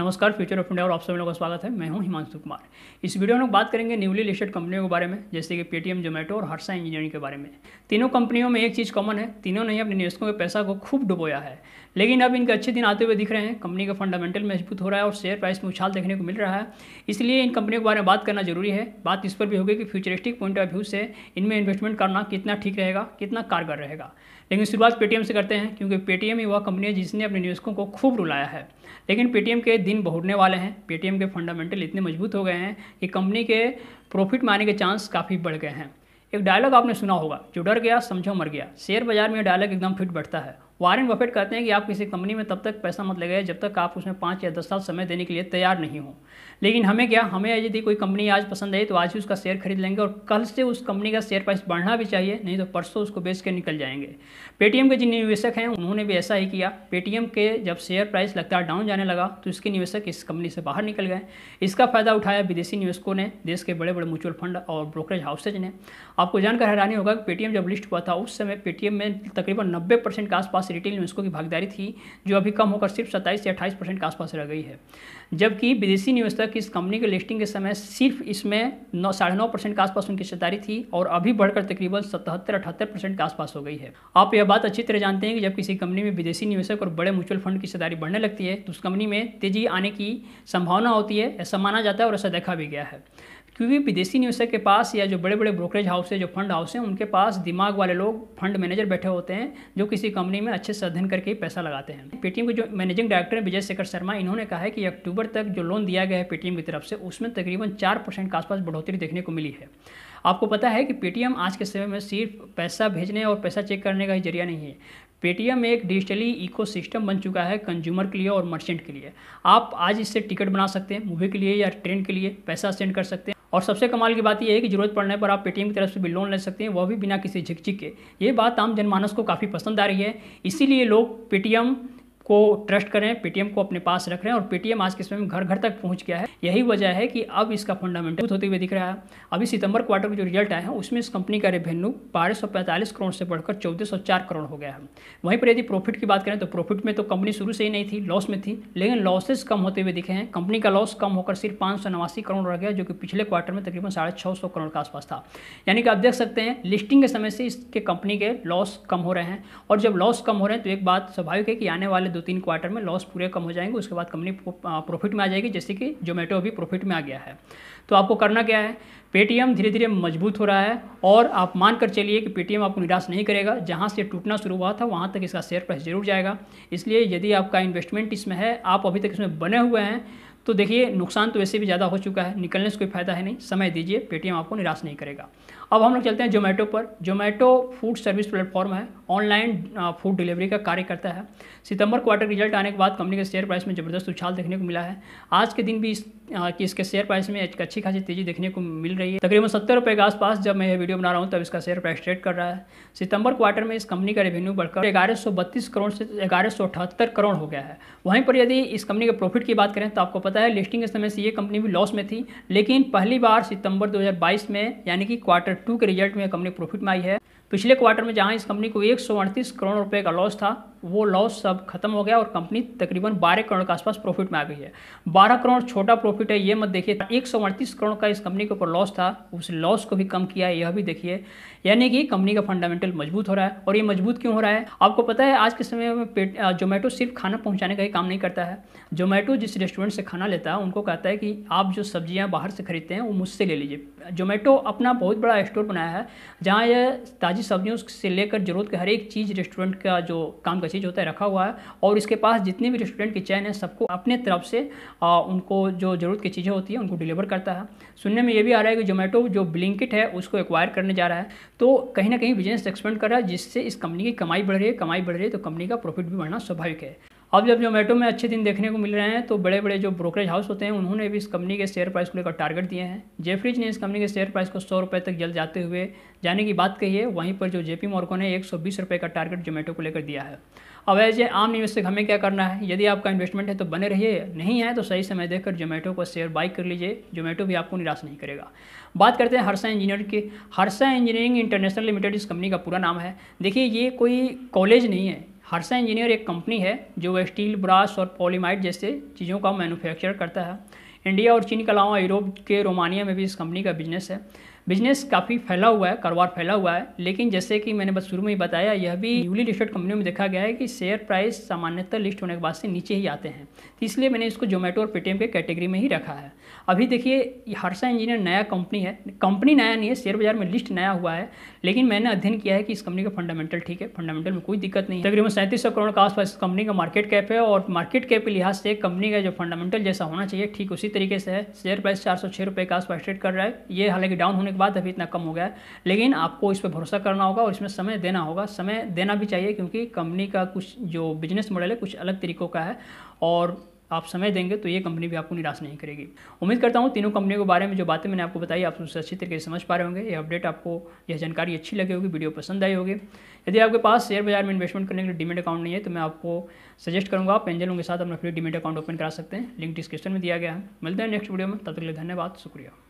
नमस्कार future of India और आप सभी लोगों का स्वागत है मैं हूं हिमांशु कुमार इस वीडियो में हम बात करेंगे न्यूली लिस्टेड कंपनियों के बारे में जैसे कि पेटीएम जोमेटो और हर्षा इंजीनियरिंग के बारे में तीनों कंपनियों में एक चीज़ कॉमन है तीनों ने ही अपने निवेशकों के पैसा को खूब डुबोया है लेकिन अब इनके अच्छे दिन आते हुए दिख रहे हैं कंपनी का फंडामेंटल मजबूत हो रहा है और शेयर प्राइस में उछाल देखने को मिल रहा है इसलिए इन कंपनियों के बारे में बात करना जरूरी है बात इस पर भी होगी कि फ्यूचरिस्टिक पॉइंट ऑफ व्यू से इनमें इन्वेस्टमेंट करना कितना ठीक रहेगा कितना कारगर रहेगा लेकिन शुरुआत पेटीएम से करते हैं क्योंकि पेटीएम ही वह कंपनी है जिसने अपने निवेशकों को खूब रुलाया है लेकिन पेटीएम के दिन बहुटने वाले हैं पेटीएम के फंडामेंटल इतने मजबूत हो गए हैं कि कंपनी के प्रॉफिट में आने के चांस काफ़ी बढ़ गए हैं एक डायलॉग आपने सुना होगा जो डर गया समझो मर गया शेयर बाजार में डायलॉग एकदम फिट बैठता है वारेन बफेट कहते हैं कि आप किसी कंपनी में तब तक पैसा मत लगाए जब तक आप उसमें पाँच या दस साल समय देने के लिए तैयार नहीं हो लेकिन हमें क्या हमें यदि कोई कंपनी आज पसंद आई तो आज ही उसका शेयर खरीद लेंगे और कल से उस कंपनी का शेयर प्राइस बढ़ना भी चाहिए नहीं तो परसों उसको बेच के निकल जाएंगे पेटीएम के जिन निवेशक हैं उन्होंने भी ऐसा ही किया पेटीएम के जब शेयर प्राइस लगातार डाउन जाने लगा तो इसके निवेशक इस कंपनी से बाहर निकल गए इसका फ़ायदा उठाया विदेशी निवेशकों ने देश के बड़े बड़े म्यूचुअल फंड और ब्रोकरेज हाउसेज ने आपको जानकर हैरानी होगा कि पेटीएम जब लिस्ट हुआ था उस समय पेटीएम में तकरीबन नब्बे परसेंट के आसपास रिटेल निवेशकों की भागीदारी थी जो अभी कम होकर सिर्फ सत्ताईस से अट्ठाईस परसेंट के आसपास रह गई है जबकि विदेशी निवेशक इस कंपनी के लिस्टिंग के समय सिर्फ इसमें नौ साढ़े नौ परसेंट के आसपास उनकी हिस्सेदारी थी और अभी बढ़कर तकरीबन सतहत्तर अठहत्तर परसेंट के आसपास हो गई है आप यह बात अच्छी तरह जानते हैं कि जब किसी कंपनी में विदेशी निवेशक और बड़े म्यूचुअल फंड की हिस्सेदारी बढ़ने लगती है तो उस कंपनी में तेजी आने की संभावना होती है ऐसा माना जाता है और ऐसा देखा भी गया है क्योंकि विदेशी निवेशक के पास या जो बड़े बड़े ब्रोकरेज हाउस है जो फंड हाउस हैं उनके पास दिमाग वाले लोग फंड मैनेजर बैठे होते हैं जो किसी कंपनी में अच्छे से अध्ययन करके ही पैसा लगाते हैं पेटीएम के जो मैनेजिंग डायरेक्टर हैं विजय शेखर शर्मा इन्होंने कहा है कि अक्टूबर तक जो लोन दिया गया है पेटीएम की तरफ से उसमें तकरीबन चार परसेंट के आसपास बढ़ोतरी देखने को मिली है आपको पता है कि पेटीएम आज के समय में सिर्फ पैसा भेजने और पैसा चेक करने का ही जरिया नहीं है पेटीएम एक डिजिटली इकोसिस्टम बन चुका है कंज्यूमर के लिए और मर्चेंट के लिए आप आज इससे टिकट बना सकते हैं मूवी के लिए या ट्रेन के लिए पैसा सेंड कर सकते हैं और सबसे कमाल की बात यह है कि ज़रूरत पड़ने पर आप पेटीएम की तरफ से भी लोन ले सकते हैं वह भी बिना किसी झिकझिक के ये बात आम जनमानस को काफ़ी पसंद आ रही है इसीलिए लोग पेटीएम को ट्रस्ट करें पेटीएम को अपने पास रख रहे हैं और पेटीएम आज के समय में घर घर तक पहुंच गया है यही वजह है कि अब इसका फंडामेंटल होते हुए दिख रहा है अभी सितंबर क्वार्टर में जो रिजल्ट आया है उसमें इस कंपनी का रेवेन्यू बारह करोड़ से बढ़कर चौदह करोड़ हो गया है वहीं पर यदि प्रॉफिट की बात करें तो प्रॉफिट में तो कंपनी शुरू से ही नहीं थी लॉस में थी लेकिन लॉसेज कम होते हुए दिखे हैं कंपनी का लॉस कम होकर सिर्फ पाँच करोड़ रह गया जो कि पिछले क्वार्टर में तकरीबन साढ़े करोड़ के आसपास था यानी कि आप देख सकते हैं लिस्टिंग के समय से इसके कंपनी के लॉस कम हो रहे हैं और जब लॉस कम हो रहे हैं तो एक बात स्वाभाविक है कि आने वाले वाले दो तीन क्वार्टर में लॉस पूरे कम हो जाएंगे उसके बाद कंपनी प्रॉफिट में आ जाएगी जैसे कि जोमेटो अभी प्रॉफिट में आ गया है तो आपको करना क्या है पेटीएम धीरे धीरे मजबूत हो रहा है और आप मान कर चलिए कि पेटीएम आपको निराश नहीं करेगा जहाँ से टूटना शुरू हुआ था वहाँ तक इसका शेयर प्राइस जरूर जाएगा इसलिए यदि आपका इन्वेस्टमेंट इसमें है आप अभी तक इसमें बने हुए हैं तो देखिए नुकसान तो वैसे भी ज़्यादा हो चुका है निकलने से कोई फ़ायदा है नहीं समय दीजिए पेटीएम आपको निराश नहीं करेगा अब हम लोग चलते हैं जोमेटो पर जोमेटो फूड सर्विस प्लेटफॉर्म है ऑनलाइन फूड डिलीवरी का कार्य करता है सितंबर क्वार्टर रिजल्ट आने के बाद कंपनी के शेयर प्राइस में जबरदस्त उछाल देखने को मिला है आज के दिन भी इस कि इसके शेयर प्राइस में एक अच्छी खासी तेज़ी देखने को मिल रही है तकरीबन सत्तर रुपये के आसपास जब मैं ये वीडियो बना रहा हूँ तब इसका शेयर प्राइस ट्रेड कर रहा है सितंबर क्वार्टर में इस कंपनी का रेवेन्यू बढ़कर ग्यारह करोड़ से ग्यारह करोड़ हो गया है वहीं पर यदि इस कंपनी के प्रॉफिट की बात करें तो आपको पता है लिस्टिंग के समय से ये कंपनी भी लॉस में थी लेकिन पहली बार सितंबर दो में यानी कि क्वार्टर टू के रिजल्ट में कंपनी प्रॉफिट में आई है पिछले क्वार्टर में जहां इस कंपनी को एक करोड़ रुपए का लॉस था वो लॉस सब खत्म हो गया और कंपनी तकरीबन 12 करोड़ के आसपास प्रॉफिट में आ गई है 12 करोड़ छोटा प्रॉफिट है ये मत देखिए एक करोड़ का इस कंपनी के ऊपर लॉस था उस लॉस को भी कम किया है यह भी देखिए यानी कि कंपनी का फंडामेंटल मजबूत हो रहा है और ये मजबूत क्यों हो रहा है आपको पता है आज के समय में जोमेटो सिर्फ खाना पहुँचाने का ही काम नहीं करता है जोमेटो जिस रेस्टोरेंट से खाना लेता है उनको कहता है कि आप जो सब्जियाँ बाहर से खरीदते हैं वो मुझसे ले लीजिए जोमेटो अपना बहुत बड़ा स्टोर बनाया है जहाँ यह ताज़ी सब्जियों से लेकर ज़रूरत के हर एक चीज़ रेस्टोरेंट का जो काम कर जो होता है रखा हुआ है और इसके पास जितने भी रेस्टोरेंट की चैन है सबको अपने तरफ से आ, उनको जो ज़रूरत की चीज़ें होती है उनको डिलीवर करता है सुनने में ये भी आ रहा है कि जोमेटो जो ब्लिंकिट है उसको एक्वायर करने जा रहा है तो कहीं ना कहीं बिजनेस एक्सपेंड कर रहा है जिससे इस कंपनी की कमाई बढ़ रही है कमाई बढ़ रही है तो कंपनी का प्रॉफिट भी बढ़ना स्वाभाविक है अब जब जोमेटो में अच्छे दिन देखने को मिल रहे हैं तो बड़े बड़े जो ब्रोकरेज हाउस होते हैं उन्होंने भी इस कंपनी के शेयर प्राइस को लेकर टारगेट दिए हैं जेफ्रिज ने इस कंपनी के शेयर प्राइस को सौ रुपये तक जल जाते हुए जाने की बात कही है वहीं पर जो जेपी मॉर्को ने एक सौ का टारगेट जोमेटो को लेकर दिया है अब एज ए आम निवेशक हमें क्या करना है यदि आपका इन्वेस्टमेंट है तो बने रहिए नहीं है तो सही समय देखकर जोमेटो का शेयर बाई कर लीजिए जोमेटो भी आपको निराश नहीं करेगा बात करते हैं हर्षा इंजीनियर की हर्षा इंजीनियरिंग इंटरनेशनल लिमिटेड इस कंपनी का पूरा नाम है देखिए ये कोई कॉलेज नहीं है हर्षा इंजीनियर एक कंपनी है जो स्टील ब्रास और पॉलीमाइट जैसे चीज़ों का मैन्युफैक्चर करता है इंडिया और चीन के अलावा यूरोप के रोमानिया में भी इस कंपनी का बिजनेस है बिजनेस काफ़ी फैला हुआ है कारोबार फैला हुआ है लेकिन जैसे कि मैंने बस शुरू में ही बताया यह भी न्यूली लिस्टेड कंपनियों में देखा गया है कि शेयर प्राइस सामान्यतः लिस्ट होने के बाद से नीचे ही आते हैं तो इसलिए मैंने इसको जोमेटो और पेटीएम के कैटेगरी में ही रखा है अभी देखिए हर्षा इंजीनियर नया कंपनी है कंपनी नया नहीं है शेयर बाजार में लिस्ट नया हुआ है लेकिन मैंने अध्ययन किया है कि इस कंपनी का फंडामेंटल ठीक है फंडामेंटल में कोई दिक्कत नहीं है तकरीबन सैंतीस सौ करोड़ का आसपास कंपनी का मार्केट कैप है और मार्केट कैप के लिहाज से कंपनी का जो फंडामेंटल जैसा होना चाहिए ठीक उसी तरीके से है शेयर प्राइस चार सौ छः रुपये के आसपास ट्रेड कर रहा है ये हालांकि डाउन होने के बाद अभी इतना कम हो गया है लेकिन आपको इस पर भरोसा करना होगा और इसमें समय देना होगा समय देना भी चाहिए क्योंकि कंपनी का कुछ जो बिजनेस मॉडल है कुछ अलग तरीक़ों का है और आप समय देंगे तो ये कंपनी भी आपको निराश नहीं करेगी उम्मीद करता हूँ तीनों कंपनियों के बारे में जो बातें मैंने आपको बताई आप उससे अच्छी तरीके से समझ पा रहे होंगे ये अपडेट आपको यह जानकारी अच्छी लगी होगी वीडियो पसंद आई होगी यदि आपके पास शेयर बाजार में इन्वेस्टमेंट करने के लिए डिमेट अकाउंट नहीं है तो मैं आपको सजेस्ट करूँगा आप एंजलों के साथ अपना फ्री डिमेट अकाउंट ओपन करा सकते हैं लिंक डिस्क्रिप्शन में दिया गया है मिलते हैं नेक्स्ट वीडियो में तब तक के लिए धन्यवाद शुक्रिया